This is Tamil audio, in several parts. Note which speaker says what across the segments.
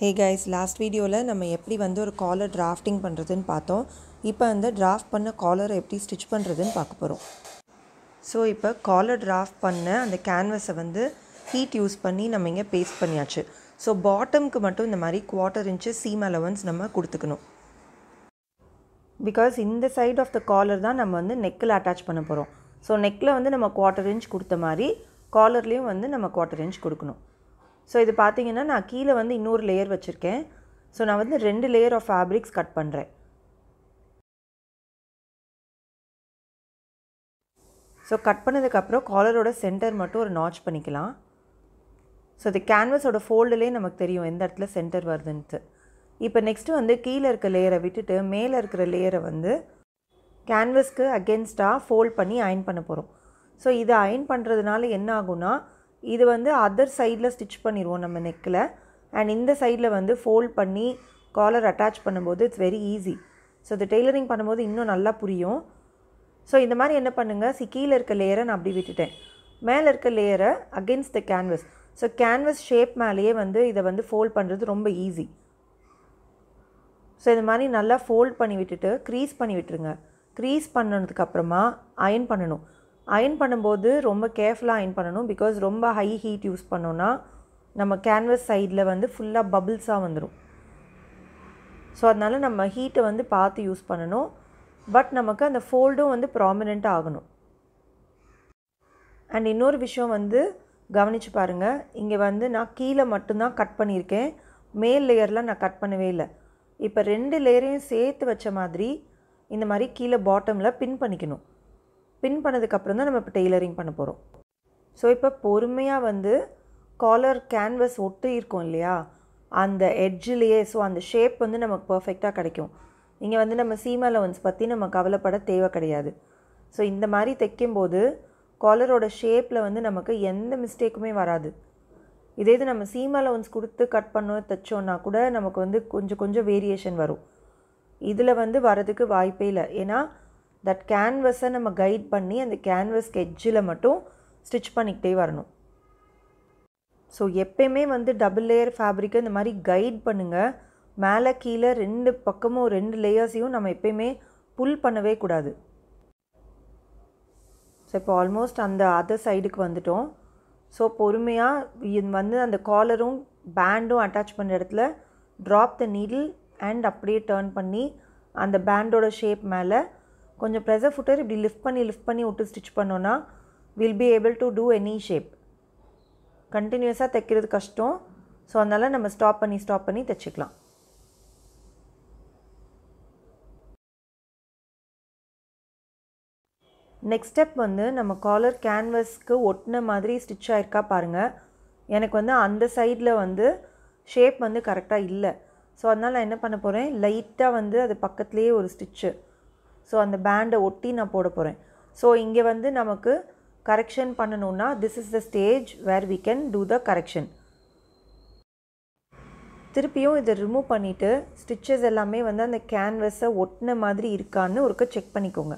Speaker 1: ஹே கைஸ் லாஸ்ட் வீடியோவில் நம்ம எப்படி வந்து ஒரு காலர் டிராஃப்டிங் பண்ணுறதுன்னு பார்த்தோம் இப்போ வந்து டிராஃப்ட் பண்ண காலரை எப்படி ஸ்டிச் பண்ணுறதுன்னு பார்க்க போகிறோம் ஸோ இப்போ காலர் டிராஃப்ட் பண்ண அந்த கேன்வஸை வந்து ஹீட் யூஸ் பண்ணி நம்ம இங்கே பேஸ்ட் பண்ணியாச்சு ஸோ பாட்டம்க்கு மட்டும் இந்த மாதிரி குவார்ட்டர் இன்ச்சு சீம் அலவன்ஸ் நம்ம கொடுத்துக்கணும் பிகாஸ் இந்த சைட் ஆஃப் த காலர் தான் நம்ம வந்து நெக்கில் அட்டாச் பண்ண போகிறோம் ஸோ நெக்கில் வந்து நம்ம குவார்ட்டர் இன்ச் கொடுத்த மாதிரி காலர்லேயும் வந்து நம்ம குவார்ட்டர் இன்ச் கொடுக்கணும் ஸோ இது பார்த்தீங்கன்னா நான் கீழே வந்து இன்னொரு லேயர் வச்சுருக்கேன் ஸோ நான் வந்து ரெண்டு லேயர் ஆஃப் ஃபேப்ரிக்ஸ் கட் பண்ணுறேன் ஸோ கட் பண்ணதுக்கப்புறம் காலரோட சென்டர் மட்டும் ஒரு நாச் பண்ணிக்கலாம் ஸோ இது கேன்வஸோட ஃபோல்டுலேயே நமக்கு தெரியும் எந்த இடத்துல சென்டர் வருதுன்ட்டு இப்போ நெக்ஸ்ட்டு வந்து கீழே இருக்க லேயரை விட்டுட்டு மேலே இருக்கிற லேயரை வந்து கேன்வஸ்க்கு அகேன்ஸ்டாக ஃபோல்ட் பண்ணி அயன் பண்ண போகிறோம் ஸோ இதை அயன் பண்ணுறதுனால என்ன ஆகும்னா இது வந்து அதர் சைடில் ஸ்டிச் பண்ணிடுவோம் நம்ம நெக்கில் அண்ட் இந்த சைடில் வந்து ஃபோல்ட் பண்ணி காலர் அட்டாச் பண்ணும்போது இட்ஸ் வெரி ஈஸி ஸோ இது டெய்லரிங் பண்ணும்போது இன்னும் நல்லா புரியும் ஸோ இந்த மாதிரி என்ன பண்ணுங்கள் சி கீழே இருக்க லேயரை நான் அப்படி விட்டுட்டேன் மேலே இருக்க லேயரை against the canvas so canvas shape மேலேயே வந்து இதை வந்து ஃபோல்ட் பண்ணுறது ரொம்ப ஈஸி ஸோ இது மாதிரி நல்லா ஃபோல்ட் பண்ணி விட்டுட்டு க்ரீஸ் பண்ணி விட்டுருங்க க்ரீஸ் பண்ணதுக்கப்புறமா அயன் பண்ணணும் அயன் பண்ணும்போது ரொம்ப கேர்ஃபுல்லாக அயன் பண்ணணும் பிகாஸ் ரொம்ப ஹை ஹீட் யூஸ் பண்ணோன்னா நம்ம கேன்வஸ் சைடில் வந்து ஃபுல்லாக பபிள்ஸாக வந்துடும் ஸோ அதனால் நம்ம ஹீட்டை வந்து பார்த்து யூஸ் பண்ணணும் பட் நமக்கு அந்த ஃபோல்டும் வந்து ப்ராமினெண்ட் ஆகணும் அண்ட் இன்னொரு விஷயம் வந்து கவனித்து பாருங்கள் இங்கே வந்து நான் கீழே மட்டும்தான் கட் பண்ணியிருக்கேன் மேல் லேயர்லாம் நான் கட் பண்ணவே இல்லை இப்போ ரெண்டு லேயரையும் சேர்த்து வச்ச மாதிரி இந்த மாதிரி கீழே பாட்டமில் பின் பண்ணிக்கணும் பின் பண்ணதுக்கப்புறம் தான் நம்ம இப்போ டெய்லரிங் பண்ண போகிறோம் ஸோ இப்போ பொறுமையாக வந்து காலர் கேன்வஸ் ஒட்டி இருக்கும் இல்லையா அந்த எட்ஜிலேயே ஸோ அந்த ஷேப் வந்து நமக்கு பர்ஃபெக்டாக கிடைக்கும் இங்கே வந்து நம்ம சீமா அலவன்ஸ் பற்றி நம்ம கவலைப்பட தேவை கிடையாது ஸோ இந்த மாதிரி தைக்கும்போது காலரோட ஷேப்பில் வந்து நமக்கு எந்த மிஸ்டேக்குமே வராது இதே இது நம்ம சீமா அலவன்ஸ் கொடுத்து கட் பண்ண தைச்சோன்னா கூட நமக்கு வந்து கொஞ்சம் கொஞ்சம் வேரியேஷன் வரும் இதில் வந்து வரதுக்கு வாய்ப்பே இல்லை ஏன்னா தட் கேன்வஸை நம்ம கைட் பண்ணி அந்த கேன்வஸ்க்கு எட்ஜில் மட்டும் ஸ்டிச் பண்ணிக்கிட்டே வரணும் ஸோ எப்பயுமே வந்து டபுள் லேயர் ஃபேப்ரிக்கை இந்த மாதிரி கைட் பண்ணுங்கள் மேலே கீழே ரெண்டு பக்கமும் ரெண்டு லேயர்ஸையும் நம்ம எப்பயுமே புல் பண்ணவே கூடாது ஸோ இப்போ ஆல்மோஸ்ட் அந்த அதர் சைடுக்கு வந்துட்டோம் ஸோ பொறுமையாக இது வந்து அந்த காலரும் பேண்டும் அட்டாச் பண்ணுற இடத்துல ட்ராப் த நீடில் அண்ட் அப்படியே டேர்ன் பண்ணி அந்த பேண்டோட ஷேப் மேலே கொஞ்சம் ப்ரெஷர் ஃபுட்டர் இப்படி லிஃப்ட் பண்ணி லிஃப்ட் பண்ணி விட்டு ஸ்டிச் பண்ணோன்னா will be able to do any shape கண்டினியூஸாக தைக்கிறது கஷ்டம் ஸோ அதனால் நம்ம ஸ்டாப் பண்ணி ஸ்டாப் பண்ணி தைச்சிக்கலாம் நெக்ஸ்ட் ஸ்டெப் வந்து நம்ம காலர் கேன்வஸ்க்கு ஒட்டின மாதிரி ஸ்டிச் ஆகிருக்கா பாருங்கள் எனக்கு வந்து அந்த சைடில் வந்து ஷேப் வந்து கரெக்டாக இல்லை ஸோ அதனால் நான் என்ன பண்ண போகிறேன் லைட்டாக வந்து அது பக்கத்துலேயே ஒரு ஸ்டிச்சு ஸோ அந்த பேண்டை ஒட்டி நான் போட போகிறேன் ஸோ இங்கே வந்து நமக்கு கரெக்ஷன் பண்ணணுன்னா this is the stage where we can do the correction திருப்பியும் இதை ரிமூவ் பண்ணிவிட்டு ஸ்டிச்சஸ் எல்லாமே வந்து அந்த கேன்வஸை ஒட்டின மாதிரி இருக்கான்னு ஒருக்க செக் பண்ணிக்கோங்க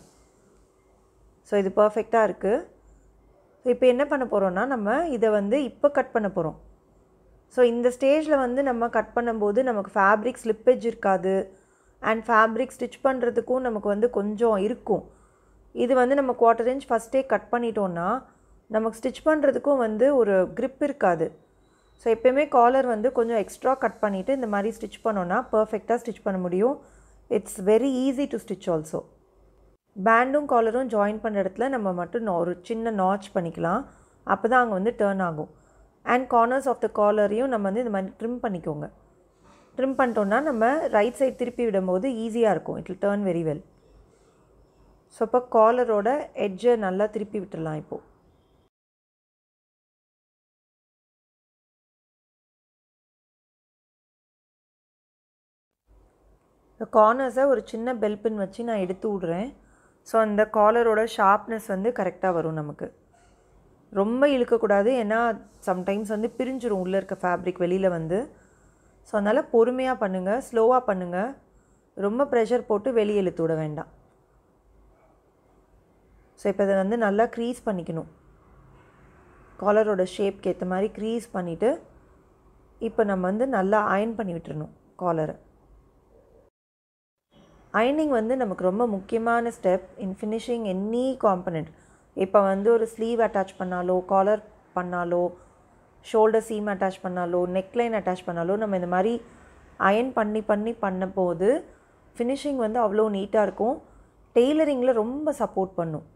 Speaker 1: ஸோ இது பர்ஃபெக்டாக இருக்குது இப்போ என்ன பண்ண போகிறோன்னா நம்ம இதை வந்து இப்போ கட் பண்ண போகிறோம் ஸோ இந்த ஸ்டேஜில் வந்து நம்ம கட் பண்ணும்போது நமக்கு ஃபேப்ரிக் ஸ்லிப்பேஜ் இருக்காது அண்ட் ஃபேப்ரிக் ஸ்டிச் பண்ணுறதுக்கும் நமக்கு வந்து கொஞ்சம் இருக்கும் இது வந்து நம்ம குவார்ட்டர் இன்ச் ஃபஸ்ட்டே கட் பண்ணிட்டோன்னா நமக்கு ஸ்டிச் பண்ணுறதுக்கும் வந்து ஒரு க்ரிப் இருக்காது ஸோ எப்போயுமே காலர் வந்து கொஞ்சம் எக்ஸ்ட்ரா கட் பண்ணிவிட்டு இந்த மாதிரி ஸ்டிச் பண்ணோன்னா பர்ஃபெக்டாக ஸ்டிச் பண்ண முடியும் it's very easy to stitch also பேண்டும் காலரும் ஜாயின் பண்ணுற இடத்துல நம்ம மட்டும் ஒரு சின்ன நாச் பண்ணிக்கலாம் அப்போ தான் அங்கே வந்து டேர்ன் ஆகும் அண்ட் கார்னர்ஸ் ஆஃப் த காலரையும் நம்ம வந்து இந்த மாதிரி ட்ரிம் பண்ணிக்கோங்க ட்ரிம் பண்ணிட்டோன்னா நம்ம ரைட் சைட் திருப்பி விடும்போது ஈஸியாக இருக்கும் it will turn very well
Speaker 2: so அப்போ காலரோட எட்ஜை நல்லா திருப்பி விட்டுடலாம் இப்போது இந்த கார்னர்ஸை ஒரு சின்ன பெல்பின் வச்சு நான் எடுத்து
Speaker 1: விடுறேன் ஸோ அந்த காலரோட ஷார்ப்னஸ் வந்து கரெக்டாக வரும் நமக்கு ரொம்ப இழுக்கக்கூடாது ஏன்னா சம்டைம்ஸ் வந்து பிரிஞ்சிரும் உள்ளே இருக்க ஃபேப்ரிக் வெளியில் வந்து ஸோ அதனால் பொறுமையாக பண்ணுங்கள் ஸ்லோவாக பண்ணுங்கள் ரொம்ப ப்ரெஷர் போட்டு வெளியே இழுத்து விட வேண்டாம் ஸோ இப்போ இதை வந்து நல்லா க்ரீஸ் பண்ணிக்கணும் காலரோட ஷேப்க்கு ஏற்ற மாதிரி க்ரீஸ் பண்ணிவிட்டு இப்போ நம்ம வந்து நல்லா அயன் பண்ணி விட்டுறணும் காலரை அயனிங் வந்து நமக்கு ரொம்ப முக்கியமான step in finishing any component இப்போ வந்து ஒரு ஸ்லீவ் அட்டாச் பண்ணாலோ காலர் பண்ணாலோ ஷோல்டர் சீம் அட்டாச் பண்ணாலோ நெக்லைன் அட்டாச் பண்ணாலோ நம்ம இந்த மாதிரி அயன் பண்ணி பண்ணி பண்ண ஃபினிஷிங் வந்து அவ்வளோ நீட்டாக இருக்கும் டெய்லரிங்கில் ரொம்ப சப்போர்ட் பண்ணும்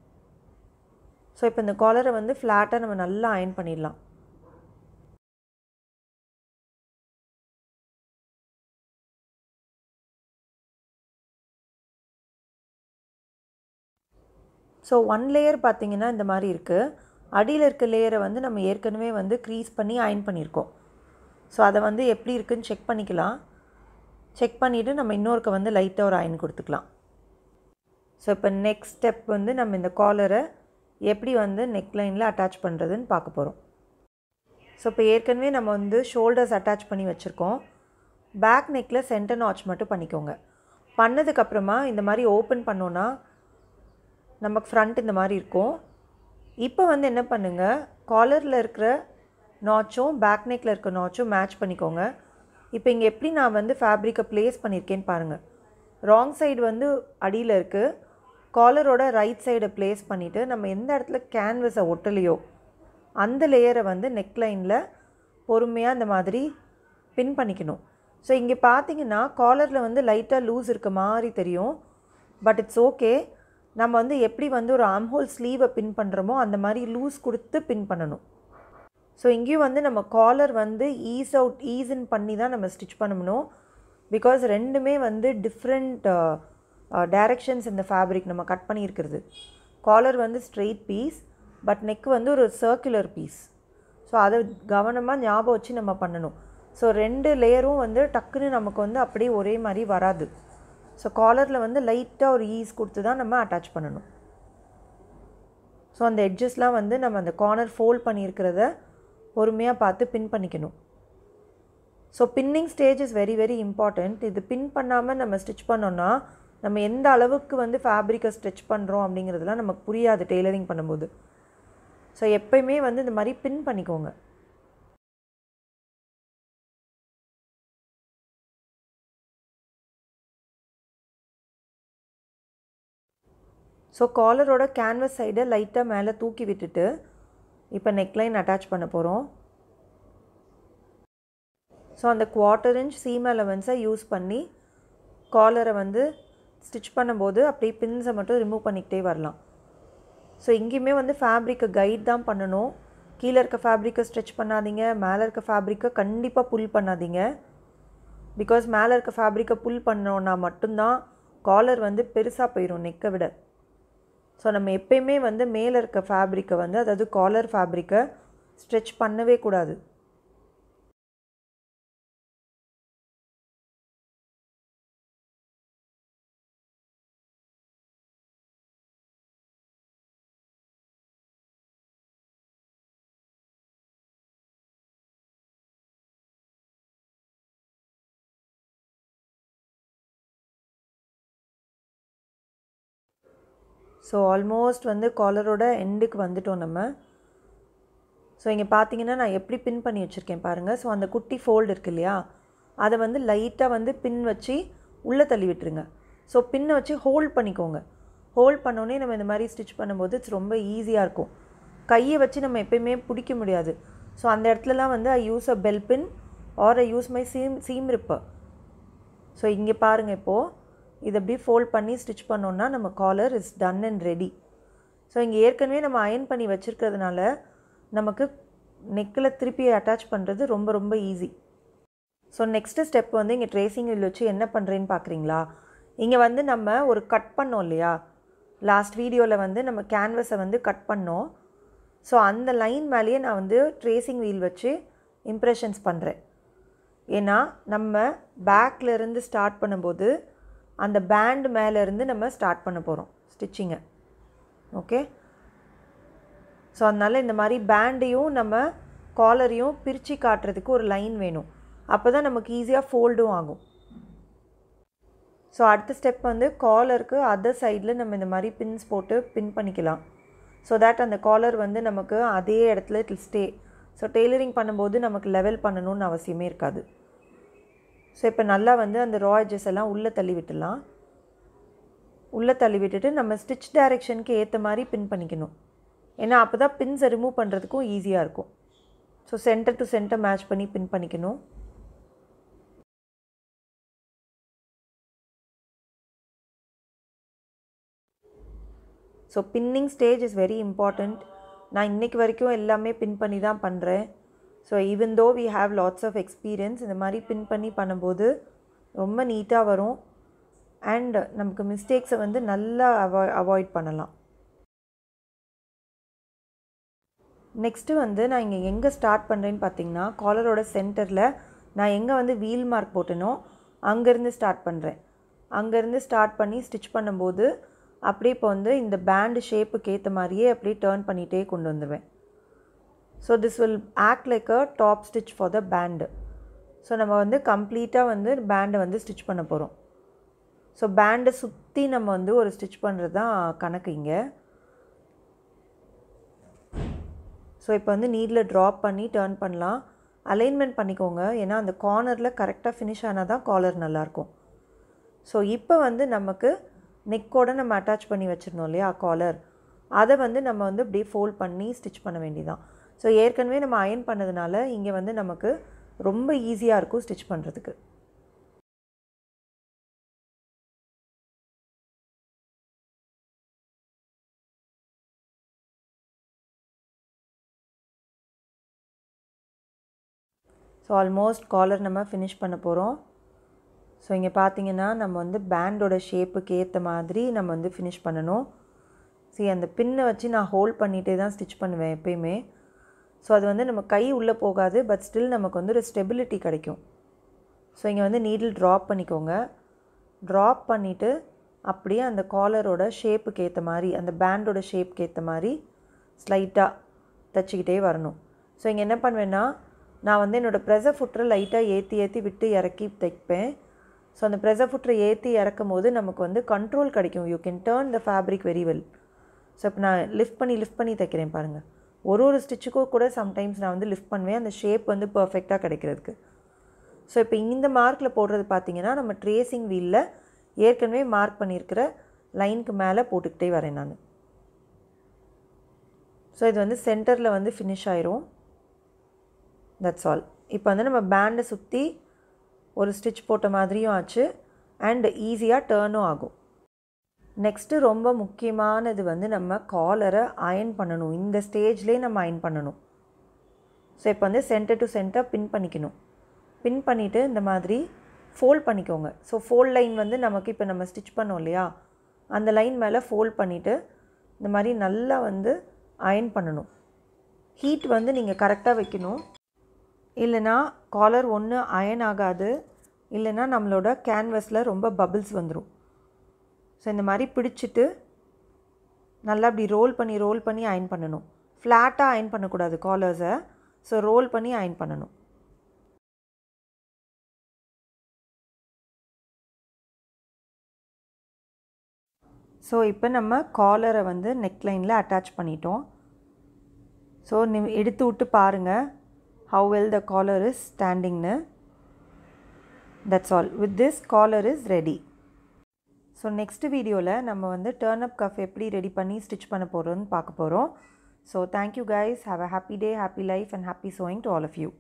Speaker 1: ஸோ இப்போ இந்த காலரை வந்து ஃப்ளாட்டாக
Speaker 2: நம்ம நல்லா அயன் பண்ணிடலாம் ஸோ ஒன் லேயர் பார்த்திங்கன்னா இந்த மாதிரி இருக்குது அடியில் இருக்க
Speaker 1: லேயரை வந்து நம்ம ஏற்கனவே வந்து க்ரீஸ் பண்ணி அயன் பண்ணியிருக்கோம் ஸோ அதை வந்து எப்படி இருக்குதுன்னு செக் பண்ணிக்கலாம் செக் பண்ணிவிட்டு நம்ம இன்னொருக்க வந்து லைட்டாக ஒரு அயன் கொடுத்துக்கலாம் ஸோ இப்போ நெக்ஸ்ட் ஸ்டெப் வந்து நம்ம இந்த காலரை எப்படி வந்து நெக் லைனில் அட்டாச் பண்ணுறதுன்னு பார்க்க போகிறோம் ஸோ இப்போ ஏற்கனவே நம்ம வந்து ஷோல்டர்ஸ் அட்டாச் பண்ணி வச்சுருக்கோம் பேக் நெக்கில் சென்டர் நாச் மட்டும் பண்ணிக்கோங்க பண்ணதுக்கப்புறமா இந்த மாதிரி ஓப்பன் பண்ணோன்னா நமக்கு ஃப்ரண்ட் இந்த மாதிரி இருக்கும் இப்போ வந்து என்ன பண்ணுங்கள் காலரில் இருக்கிற நாச்சும் பேக் நெக்கில் இருக்கிற நாச்சும் மேட்ச் பண்ணிக்கோங்க இப்போ இங்கே எப்படி நான் வந்து ஃபேப்ரிக்கை ப்ளேஸ் பண்ணியிருக்கேன்னு பாருங்கள் ராங் சைடு வந்து அடியில் இருக்குது காலரோட ரைட் சைடை ப்ளேஸ் பண்ணிவிட்டு நம்ம எந்த இடத்துல கேன்வஸை ஒட்டலையோ அந்த லேயரை வந்து நெக்லைனில் பொறுமையாக அந்த மாதிரி பின் பண்ணிக்கணும் ஸோ இங்கே பார்த்தீங்கன்னா காலரில் வந்து லைட்டாக லூஸ் இருக்க மாதிரி தெரியும் பட் இட்ஸ் ஓகே நம்ம வந்து எப்படி வந்து ஒரு ஆம்ஹோல் ஸ்லீவை பின் பண்ணுறோமோ அந்த மாதிரி லூஸ் கொடுத்து பின் பண்ணணும் ஸோ இங்கேயும் வந்து நம்ம காலர் வந்து ஈஸ் அவுட் ஈஸ் இன் பண்ணி தான் நம்ம ஸ்டிச் பண்ணணும் பிகாஸ் ரெண்டுமே வந்து டிஃப்ரெண்ட் டைரக்ஷன்ஸ் uh, uh, இந்த ஃபேப்ரிக் நம்ம கட் பண்ணியிருக்கிறது காலர் வந்து ஸ்ட்ரெயிட் பீஸ் பட் நெக் வந்து ஒரு சர்க்குலர் பீஸ் ஸோ அதை கவனமாக ஞாபகம் வச்சு நம்ம பண்ணணும் ஸோ ரெண்டு லேயரும் வந்து டக்குன்னு நமக்கு வந்து அப்படியே ஒரே மாதிரி வராது ஸோ காலரில் வந்து லைட்டாக ஒரு ஈஸ் கொடுத்து தான் நம்ம அட்டாச் பண்ணணும் ஸோ அந்த எட்ஜஸ்லாம் வந்து நம்ம அந்த கார்னர் ஃபோல்ட் பண்ணியிருக்கிறத பொறுமையாக பார்த்து பின் பண்ணிக்கணும் so pinning stage is very very important இது பின் பண்ணாமல் நம்ம ஸ்டிச் பண்ணோன்னா நம்ம எந்த அளவுக்கு வந்து ஃபேப்ரிக்கை ஸ்டிச் பண்ணுறோம் அப்படிங்கிறதுலாம் நமக்கு புரியாது டெய்லரிங் பண்ணும்போது ஸோ எப்பயுமே
Speaker 2: வந்து இந்த மாதிரி பின் பண்ணிக்கோங்க ஸோ காலரோட கேன்வஸ் சைடை லைட்டாக மேலே தூக்கி விட்டுட்டு
Speaker 1: இப்போ நெக்லைன் அட்டாச் பண்ண போகிறோம் ஸோ அந்த குவார்ட்டர் இன்ச் சீம் அலவன்ஸை யூஸ் பண்ணி காலரை வந்து ஸ்டிச் பண்ணும்போது அப்படியே பின்ஸை மட்டும் ரிமூவ் பண்ணிக்கிட்டே வரலாம் ஸோ இங்கேயுமே வந்து ஃபேப்ரிக்கை கைட் தான் பண்ணணும் கீழே இருக்க ஃபேப்ரிக்கை ஸ்ட்ரெச் பண்ணாதீங்க மேலே இருக்க ஃபேப்ரிக்கை கண்டிப்பாக புல் பண்ணாதீங்க பிகாஸ் மேலே இருக்க ஃபேப்ரிக்கை புல் பண்ணோன்னா மட்டும்தான் காலர் வந்து பெருசாக போயிடும் நெக்கை விட ஸோ நம்ம எப்பயுமே வந்து மேலே இருக்க ஃபேப்ரிக்கை வந்து அதாவது காலர் ஃபேப்ரிக்கை
Speaker 2: ஸ்ட்ரெச் பண்ணவே கூடாது ஸோ ஆல்மோஸ்ட் வந்து காலரோட எண்டுக்கு வந்துட்டோம் நம்ம
Speaker 1: ஸோ இங்கே பார்த்தீங்கன்னா நான் எப்படி பின் பண்ணி வச்சுருக்கேன் பாருங்கள் ஸோ அந்த குட்டி ஃபோல்டு இருக்கு இல்லையா அதை வந்து லைட்டாக வந்து பின் வச்சு உள்ளே தள்ளி விட்டுருங்க ஸோ பின்னை வச்சு ஹோல்ட் பண்ணிக்கோங்க ஹோல்ட் பண்ணோன்னே நம்ம இந்த மாதிரி ஸ்டிச் பண்ணும்போது இட்ஸ் ரொம்ப ஈஸியாக இருக்கும் கையை வச்சு நம்ம எப்பயுமே பிடிக்க முடியாது ஸோ அந்த இடத்துலலாம் வந்து I use a bell pin or I use my seam seam ripper so இங்கே பாருங்கள் இப்போது இது அப்படியே ஃபோல்ட் பண்ணி ஸ்டிச் பண்ணோன்னா நம்ம collar is done and ready so இங்கே ஏற்கனவே நம்ம அயன் பண்ணி வச்சுருக்கிறதுனால நமக்கு நெக்கில் திருப்பி அட்டாச் பண்ணுறது ரொம்ப ரொம்ப ஈஸி ஸோ நெக்ஸ்ட்டு ஸ்டெப் வந்து இங்கே ட்ரேசிங் வச்சு என்ன பண்ணுறேன்னு பார்க்குறீங்களா இங்கே வந்து நம்ம ஒரு கட் பண்ணோம் இல்லையா லாஸ்ட் வீடியோவில் வந்து நம்ம கேன்வஸை வந்து கட் பண்ணோம் ஸோ அந்த லைன் மேலேயே நான் வந்து ட்ரேசிங் வீல் வச்சு இம்ப்ரெஷன்ஸ் பண்ணுறேன் ஏன்னா நம்ம பேக்கில் இருந்து ஸ்டார்ட் பண்ணும்போது அந்த பேண்ட் மேலேருந்து நம்ம ஸ்டார்ட் பண்ண போகிறோம் ஸ்டிச்சிங்கை ஓகே ஸோ அதனால் இந்த மாதிரி பேண்டையும் நம்ம காலரையும் பிரித்து காட்டுறதுக்கு ஒரு லைன் வேணும் அப்போ தான் நமக்கு ஈஸியாக ஃபோல்டும் ஆகும் ஸோ அடுத்த ஸ்டெப் வந்து காலருக்கு அதர் சைடில் நம்ம இந்த மாதிரி பின்ஸ் போட்டு பின் பண்ணிக்கலாம் ஸோ தேட் அந்த காலர் வந்து நமக்கு அதே இடத்துல இட் ஸ்டே ஸோ டெய்லரிங் பண்ணும்போது நமக்கு லெவல் பண்ணணும்னு அவசியமே இருக்காது ஸோ இப்போ நல்லா வந்து அந்த ரா எல்லாம் உள்ளே தள்ளி விட்டுலாம் உள்ளே தள்ளி விட்டுட்டு நம்ம ஸ்டிச் டைரெக்ஷனுக்கு ஏற்ற மாதிரி பின் பண்ணிக்கணும் ஏன்னா அப்போ தான் பின்ஸை ரிமூவ் பண்ணுறதுக்கும்
Speaker 2: ஈஸியாக இருக்கும் so centre to centre match பண்ணி பின் பண்ணிக்கணும் so pinning stage is very important நான் இன்றைக்கு வரைக்கும் எல்லாமே
Speaker 1: பின் பண்ணி தான் பண்ணுறேன் so even though we have lots of experience இந்த மாதிரி பின் பண்ணி பண்ணும்போது ரொம்ப நீட்டாக வரும் அண்ட் நமக்கு மிஸ்டேக்ஸை வந்து நல்லா அவாய் அவாய்ட் பண்ணலாம் நெக்ஸ்ட்டு வந்து நான் இங்கே எங்கே ஸ்டார்ட் பண்ணுறேன்னு பார்த்தீங்கன்னா காலரோட சென்டரில் நான் எங்கே வந்து வீல் மார்க் போட்டேனோ அங்கேருந்து ஸ்டார்ட் பண்ணுறேன் அங்கேருந்து ஸ்டார்ட் பண்ணி ஸ்டிச் பண்ணும்போது அப்படியே இப்போ வந்து இந்த பேண்டு ஷேப்புக்கு ஏற்ற மாதிரியே அப்படியே டேர்ன் பண்ணிகிட்டே கொண்டு வந்துடுவேன் so this will act like a top stitch for the band so நம்ம வந்து கம்ப்ளீட்டாக வந்து பேண்டை வந்து ஸ்டிச் பண்ண போகிறோம் ஸோ பேண்டை சுற்றி நம்ம வந்து ஒரு ஸ்டிச் பண்ணுறது தான் கணக்கு இங்கே ஸோ இப்போ வந்து நீடில் ட்ராப் பண்ணி டேர்ன் பண்ணலாம் அலைன்மெண்ட் பண்ணிக்கோங்க ஏன்னா அந்த கார்னரில் கரெக்டாக ஃபினிஷ் ஆனால் தான் காலர் நல்லாயிருக்கும் ஸோ இப்போ வந்து நமக்கு நெக்கோடு நம்ம அட்டாச் பண்ணி வச்சுருந்தோம் இல்லையா காலர் அதை வந்து நம்ம வந்து அப்படியே ஃபோல்ட் பண்ணி ஸ்டிச் பண்ண வேண்டியதான் ஸோ ஏற்கனவே நம்ம அயன் பண்ணதுனால இங்கே வந்து நமக்கு ரொம்ப ஈஸியாக இருக்கும் ஸ்டிச் பண்ணுறதுக்கு
Speaker 2: ஸோ ஆல்மோஸ்ட் காலர் நம்ம ஃபினிஷ் பண்ண
Speaker 1: போகிறோம் ஸோ இங்கே பார்த்தீங்கன்னா நம்ம வந்து பேண்டோட ஷேப்புக்கு ஏற்ற மாதிரி நம்ம வந்து ஃபினிஷ் பண்ணணும் சரி அந்த பின்னை வச்சு நான் ஹோல்ட் பண்ணிகிட்டே தான் ஸ்டிச் பண்ணுவேன் எப்பயுமே ஸோ அது வந்து நம்ம கை உள்ளே போகாது பட் ஸ்டில் நமக்கு வந்து ஒரு ஸ்டெபிலிட்டி கிடைக்கும் ஸோ இங்கே வந்து நீடில் ட்ராப் பண்ணிக்கோங்க ட்ராப் பண்ணிவிட்டு அப்படியே அந்த காலரோட ஷேப்புக்கு ஏற்ற மாதிரி அந்த பேண்டோட ஷேப்புக்கு ஏற்ற மாதிரி ஸ்லைட்டாக தைச்சிக்கிட்டே வரணும் ஸோ இங்கே என்ன பண்ணுவேன்னா நான் வந்து என்னோடய ப்ரெஷர் ஃபுட்டரை லைட்டாக ஏற்றி ஏற்றி விட்டு இறக்கி தைப்பேன் ஸோ அந்த ப்ரெஷர் ஃபுட்டரை ஏற்றி இறக்கும் போது நமக்கு வந்து கண்ட்ரோல் கிடைக்கும் you can turn the fabric very well so இப்போ நான் லிஃப்ட் பண்ணி லிஃப்ட் பண்ணி தைக்கிறேன் பாருங்கள் ஒரு ஒரு ஸ்டிச்சுக்கும் கூட சம்டைம்ஸ் நான் வந்து லிஃப்ட் பண்ணுவேன் அந்த ஷேப் வந்து பர்ஃபெக்டாக கிடைக்கிறதுக்கு ஸோ இப்போ இந்த மார்க்கில் போடுறது பார்த்திங்கன்னா நம்ம ட்ரேசிங் வீலில் ஏற்கனவே மார்க் பண்ணியிருக்கிற லைனுக்கு மேலே போட்டுக்கிட்டே வரேன் நான் ஸோ இது வந்து சென்டரில் வந்து ஃபினிஷ் ஆயிரும் தட்ஸ் ஆல் இப்போ வந்து நம்ம பேண்டை சுற்றி ஒரு ஸ்டிச் போட்ட மாதிரியும் ஆச்சு அண்ட் ஈஸியாக டேர்னும் ஆகும் நெக்ஸ்ட்டு ரொம்ப முக்கியமானது வந்து நம்ம காலரை அயன் பண்ணணும் இந்த ஸ்டேஜ்லேயே நம்ம அயன் பண்ணணும் ஸோ இப்போ வந்து சென்டர் டு சென்டர் பின் பண்ணிக்கணும் பின் பண்ணிவிட்டு இந்த மாதிரி ஃபோல்ட் பண்ணிக்கோங்க ஸோ ஃபோல்ட் லைன் வந்து நமக்கு இப்போ நம்ம ஸ்டிச் பண்ணோம் இல்லையா அந்த லைன் மேலே ஃபோல்ட் பண்ணிவிட்டு இந்த மாதிரி நல்லா வந்து அயன் பண்ணணும் ஹீட் வந்து நீங்கள் கரெக்டாக வைக்கணும் இல்லைனா காலர் ஒன்று அயன் ஆகாது இல்லைனா நம்மளோட கேன்வஸில் ரொம்ப பபிள்ஸ் வந்துடும் ஸோ இந்த மாதிரி பிடிச்சிட்டு நல்லா அப்படி ரோல் பண்ணி ரோல் பண்ணி அயன் பண்ணணும் ஃப்ளாட்டாக அயன் பண்ணக்கூடாது
Speaker 2: காலர்ஸை ஸோ ரோல் பண்ணி அயன் பண்ணணும் ஸோ இப்போ நம்ம காலரை வந்து நெக் லைனில் அட்டாச் பண்ணிட்டோம் ஸோ நி
Speaker 1: எடுத்து விட்டு பாருங்கள் how well the collar is ஸ்டாண்டிங்னு that's all with this collar is ready so next வீடியோவில் நம்ம வந்து டேர்ன் அப் கஃப் எப்படி ரெடி பண்ணி ஸ்டிச் பண்ண போகிறோன்னு பார்க்க போகிறோம் so thank you guys have a happy
Speaker 2: day happy life and happy sewing to all of you